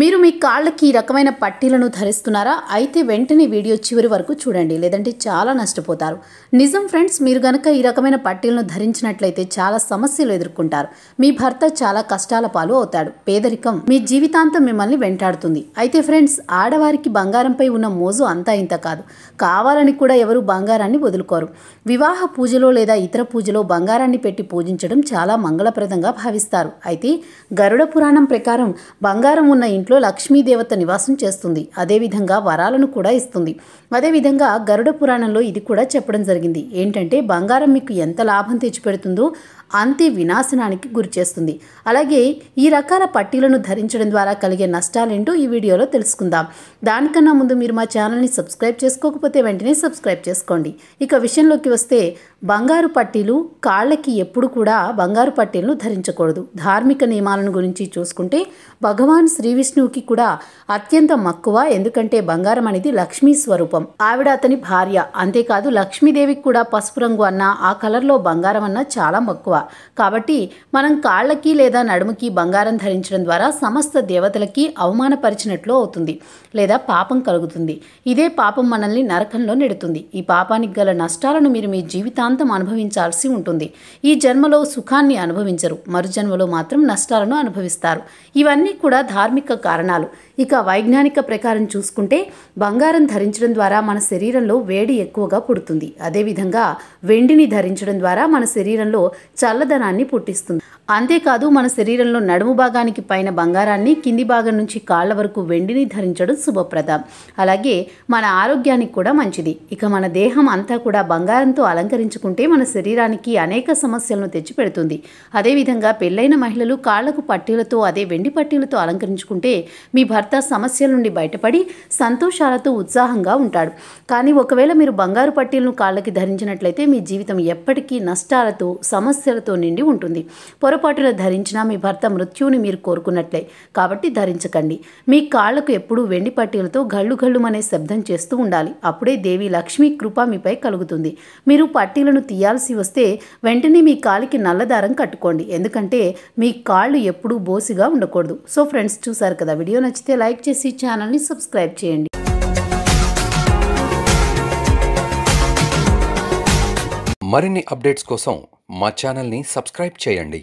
మీరు మీ కాళ్ళకి ఈ రకమైన పట్టీలను ధరిస్తున్నారా అయితే వెంటనే వీడియో చివరి వరకు చూడండి లేదంటే చాలా నష్టపోతారు నిజం ఫ్రెండ్స్ మీరు గనక ఈ రకమైన పట్టీలను ధరించినట్లయితే చాలా సమస్యలు ఎదుర్కొంటారు మీ భర్త చాలా కష్టాల పాలు అవుతాడు పేదరికం మీ జీవితాంతం మిమ్మల్ని వెంటాడుతుంది అయితే ఫ్రెండ్స్ ఆడవారికి బంగారంపై ఉన్న మోజు అంతా ఇంత కాదు కావాలని కూడా ఎవరు బంగారాన్ని వదులుకోరు వివాహ పూజలో లేదా ఇతర పూజలో బంగారాన్ని పెట్టి పూజించడం చాలా మంగళప్రదంగా భావిస్తారు అయితే గరుడ పురాణం ప్రకారం బంగారం ఉన్న ఇంట్లో లక్ష్మీదేవత నివాసం చేస్తుంది అదేవిధంగా వరాలను కూడా ఇస్తుంది అదేవిధంగా గరుడ పురాణంలో ఇది కూడా చెప్పడం జరిగింది ఏంటంటే బంగారం మీకు ఎంత లాభం తెచ్చిపెడుతుందో అంతే వినాశనానికి గురిచేస్తుంది అలాగే ఈ రకాల పట్టీలను ధరించడం ద్వారా కలిగే నష్టాలేంటో ఈ వీడియోలో తెలుసుకుందాం దానికన్నా ముందు మీరు మా ఛానల్ని సబ్స్క్రైబ్ చేసుకోకపోతే వెంటనే సబ్స్క్రైబ్ చేసుకోండి ఇక విషయంలోకి వస్తే బంగారు పట్టీలు కాళ్ళకి ఎప్పుడు కూడా బంగారు పట్టీలను ధరించకూడదు ధార్మిక నియమాలను గురించి చూసుకుంటే భగవాన్ శ్రీ విష్ణువుకి కూడా అత్యంత మక్కువ ఎందుకంటే బంగారం అనేది లక్ష్మీ స్వరూపం ఆవిడ అతని భార్య అంతేకాదు లక్ష్మీదేవికి కూడా పసుపు రంగు అన్న ఆ కలర్లో బంగారం అన్న చాలా మక్కువ కాబట్టి మనం కాళ్ళకి లేదా నడుముకి బంగారం ధరించడం ద్వారా సమస్త దేవతలకి అవమానపరిచినట్లు అవుతుంది లేదా పాపం కలుగుతుంది ఇదే పాపం మనల్ని నరకంలో నెడుతుంది ఈ పాపానికి గల నష్టాలను మీరు మీ జీవితాంతం అనుభవించాల్సి ఉంటుంది ఈ జన్మలో సుఖాన్ని అనుభవించరు మరు జన్మలో మాత్రం నష్టాలను అనుభవిస్తారు ఇవన్నీ కూడా ధార్మిక కారణాలు ఇక వైజ్ఞానిక ప్రకారం చూసుకుంటే బంగారం ధరించడం ద్వారా మన శరీరంలో వేడి ఎక్కువగా పుడుతుంది అదేవిధంగా వెండిని ధరించడం ద్వారా మన శరీరంలో చల్లదనాన్ని పుట్టిస్తుంది అంతేకాదు మన శరీరంలో నడుము భాగానికి పైన బంగారాన్ని కింది భాగం నుంచి కాళ్ల వరకు వెండిని ధరించడం శుభప్రదం అలాగే మన ఆరోగ్యానికి కూడా మంచిది ఇక మన దేహం అంతా కూడా బంగారంతో అలంకరించుకుంటే మన శరీరానికి అనేక సమస్యలను తెచ్చిపెడుతుంది అదేవిధంగా పెళ్ళైన మహిళలు కాళ్లకు పట్టీలతో అదే వెండి పట్టీలతో అలంకరించుకుంటే ఉంటే మీ భర్త సమస్యల నుండి బయటపడి సంతోషాలతో ఉత్సాహంగా ఉంటాడు కానీ ఒకవేళ మీరు బంగారు పట్టీలను కాళ్ళకి ధరించినట్లయితే మీ జీవితం ఎప్పటికీ నష్టాలతో సమస్యలతో నిండి ఉంటుంది పొరపాటున ధరించినా మీ భర్త మృత్యువుని మీరు కోరుకున్నట్లే కాబట్టి ధరించకండి మీ కాళ్లకు ఎప్పుడూ వెండి పట్టీలతో గళ్ళు గళ్ళుమనే శబ్దం చేస్తూ ఉండాలి అప్పుడే దేవి లక్ష్మి కృప మీపై కలుగుతుంది మీరు పట్టీలను తీయాల్సి వస్తే వెంటనే మీ కాలికి నల్లదారం కట్టుకోండి ఎందుకంటే మీ కాళ్ళు ఎప్పుడూ బోసిగా ఉండకూడదు సో ఫ్రెండ్స్ చూసారు కదా వీడియో నచ్చితే లైక్ చేసి ఛానల్ని సబ్స్క్రైబ్ చేయండి మరిన్ని అప్డేట్స్ కోసం మా ఛానల్ని సబ్స్క్రైబ్ చేయండి